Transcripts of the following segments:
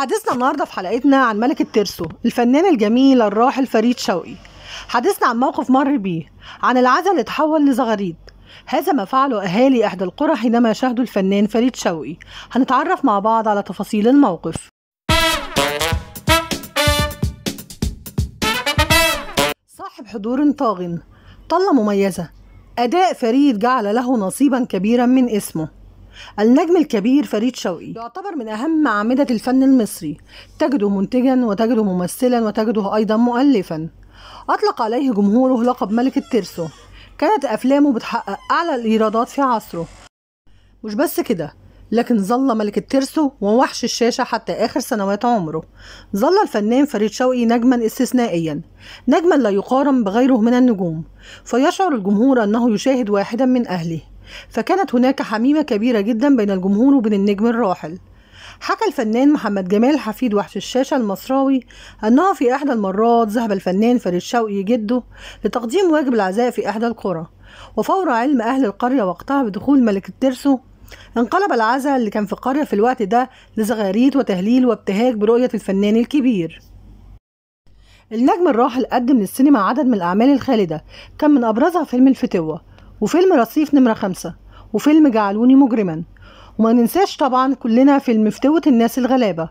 حديثنا النهارده في حلقتنا عن ملك الترسو الفنان الجميل الراحل فريد شوقي حديثنا عن موقف مر بيه عن العزل اللي اتحول لزغاريد هذا ما فعله اهالي احدى القرى حينما شاهدوا الفنان فريد شوقي هنتعرف مع بعض على تفاصيل الموقف صاحب حضور طاغن طلة مميزة أداء فريد جعل له نصيبا كبيرا من اسمه النجم الكبير فريد شوقي يعتبر من أهم أعمدة الفن المصري تجده منتجا وتجده ممثلا وتجده أيضا مؤلفا أطلق عليه جمهوره لقب ملك الترسو كانت أفلامه بتحقق أعلى الإيرادات في عصره مش بس كده لكن ظل ملك الترسو ووحش الشاشة حتى آخر سنوات عمره ظل الفنان فريد شوقي نجما استثنائيا نجما لا يقارن بغيره من النجوم فيشعر الجمهور أنه يشاهد واحدا من أهله فكانت هناك حميمة كبيرة جدا بين الجمهور وبين النجم الراحل حكى الفنان محمد جمال حفيد وحش الشاشة المصراوي أنه في إحدى المرات ذهب الفنان فريد شوقي جده لتقديم واجب العزاء في إحدى القرى وفور علم أهل القرية وقتها بدخول ملك الترسو انقلب العزاء اللي كان في القرية في الوقت ده لزغاريت وتهليل وابتهاج برؤية الفنان الكبير النجم الراحل قدم للسينما عدد من الأعمال الخالدة كان من أبرزها فيلم الفتوة وفيلم رصيف نمرة خمسة وفيلم جعلوني مجرما وما ننساش طبعا كلنا فيلم فتوة الناس الغلابة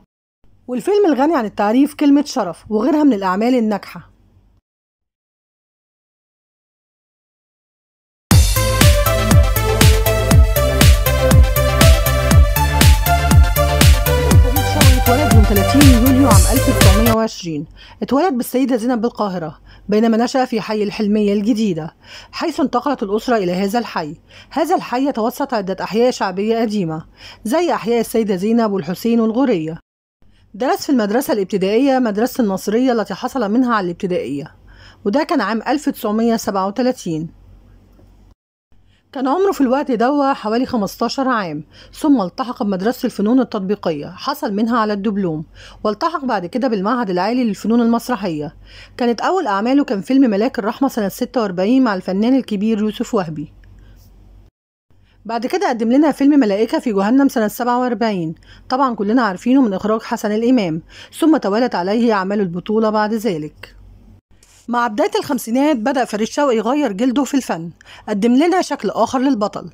والفيلم الغني عن التعريف كلمة شرف وغيرها من الأعمال الناجحة يوليو عام 1920 اتولد بالسيدة زينب بالقاهرة بينما نشأ في حي الحلمية الجديدة حيث انتقلت الأسرة إلى هذا الحي هذا الحي يتوسط عدة أحياء شعبية قديمة زي أحياء السيدة زينب والحسين والغورية درس في المدرسة الابتدائية مدرسة النصرية التي حصل منها على الابتدائية وده كان عام 1937 كان عمره في الوقت ده حوالي 15 عام ثم التحق بمدرسة الفنون التطبيقية حصل منها على الدبلوم والتحق بعد كده بالمعهد العالي للفنون المسرحية كانت أول أعماله كان فيلم ملاك الرحمة سنة 46 مع الفنان الكبير يوسف وهبي بعد كده قدم لنا فيلم ملائكة في جهنم سنة 47 طبعا كلنا عارفينه من إخراج حسن الإمام ثم توالت عليه أعمال البطولة بعد ذلك مع بداية الخمسينات بدأ فريد شوقي يغير جلده في الفن قدم لنا شكل آخر للبطل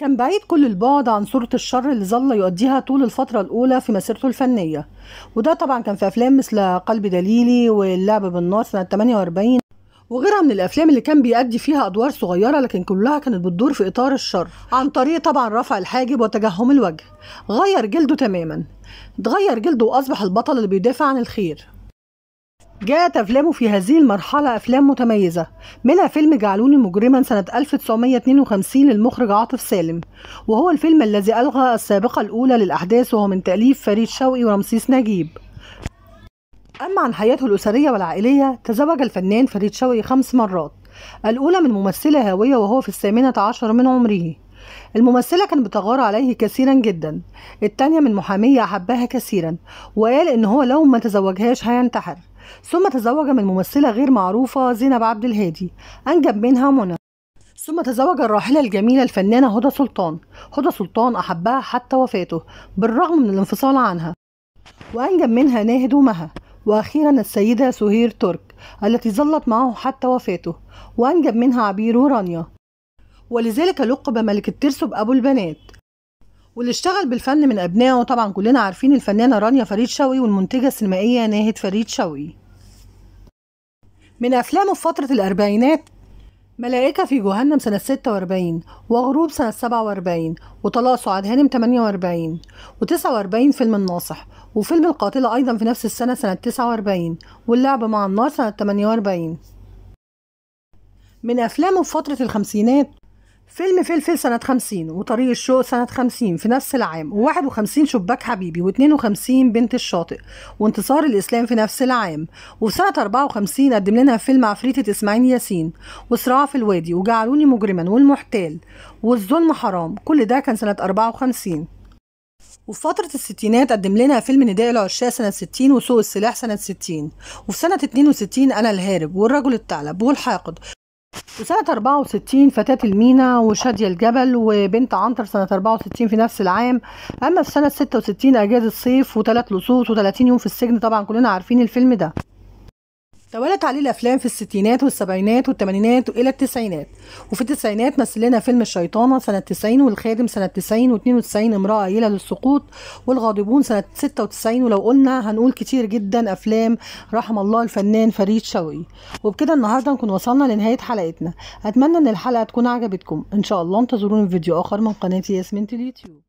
كان بعيد كل البعد عن صورة الشر اللي ظل يؤديها طول الفترة الأولى في مسيرته الفنية وده طبعا كان في أفلام مثل قلب دليلي واللعب بالنار سنة 48 وغيرها من الافلام اللي كان بيأدي فيها ادوار صغيره لكن كلها كانت بتدور في اطار الشر عن طريق طبعا رفع الحاجب وتجهم الوجه غير جلده تماما اتغير جلده واصبح البطل اللي بيدافع عن الخير جاءت أفلامه في هذه المرحلة أفلام متميزة منها فيلم جعلوني مجرما سنة 1952 للمخرج عاطف سالم وهو الفيلم الذي ألغى السابقة الأولى للأحداث وهو من تأليف فريد شوقي ورمسيس نجيب أما عن حياته الأسرية والعائلية تزوج الفنان فريد شوقي خمس مرات الأولى من ممثلة هاوية وهو في الثامنة عشر من عمره الممثلة كان بتغار عليه كثيرا جدا التانية من محامية أحبها كثيرا وقال إن هو لو ما تزوجهاش هينتحر ثم تزوج من ممثلة غير معروفة زينب عبد الهادي أنجب منها منى ثم تزوج الراحلة الجميلة الفنانة هدى سلطان هدى سلطان أحبها حتى وفاته بالرغم من الانفصال عنها وأنجب منها ناهد ومها وأخيرا السيدة سهير ترك التي ظلت معه حتى وفاته وأنجب منها عبير ورانيا ولذلك لقب ملك الترس بأبو البنات واللي اشتغل بالفن من أبنائه طبعا كلنا عارفين الفنانة رانيا فريد شوقي والمنتجة السينمائية ناهد فريد شوقي من أفلامه في فترة الأربعينات ملائكة في جهنم سنة 46 وغروب سنة 47 سعاد هانم 48 و49 فيلم الناصح وفيلم القاتلة أيضا في نفس السنة سنة 49 واللعب مع النار سنة 48 من أفلامه في فترة الخمسينات فيلم فلفل سنة 50 وطريق الشوق سنة 50 في نفس العام و51 شباك حبيبي و52 بنت الشاطئ وانتصار الإسلام في نفس العام وفي سنة 54 قدم لنا فيلم عفريتة إسماعيل ياسين وصراع في الوادي وجعلوني مجرما والمحتال والظلم حرام كل ده كان سنة 54 وفي فترة الستينات قدم لنا فيلم نداء العشاء سنة 60 وسوق السلاح سنة 60 وفي سنة 62 أنا الهارب والرجل الثعلب والحاقد وسنة 64 فتاة المينا وشادية الجبل وبنت عنتر سنة 64 في نفس العام أما في سنة 66 أجازة صيف وثلاث لصوص و30 يوم في السجن طبعا كلنا عارفين الفيلم ده تولت عليه الافلام في الستينات والسبعينات والثمانينات والى التسعينات وفي التسعينات مثل لنا فيلم الشيطانه سنه 90 والخادم سنه 90 و92 امراه قايله للسقوط والغاضبون سنه 96 ولو قلنا هنقول كتير جدا افلام رحم الله الفنان فريد شوقي وبكده النهارده نكون وصلنا لنهايه حلقتنا اتمنى ان الحلقه تكون عجبتكم ان شاء الله انتظروني في فيديو اخر من قناتي ياسمين اليوتيوب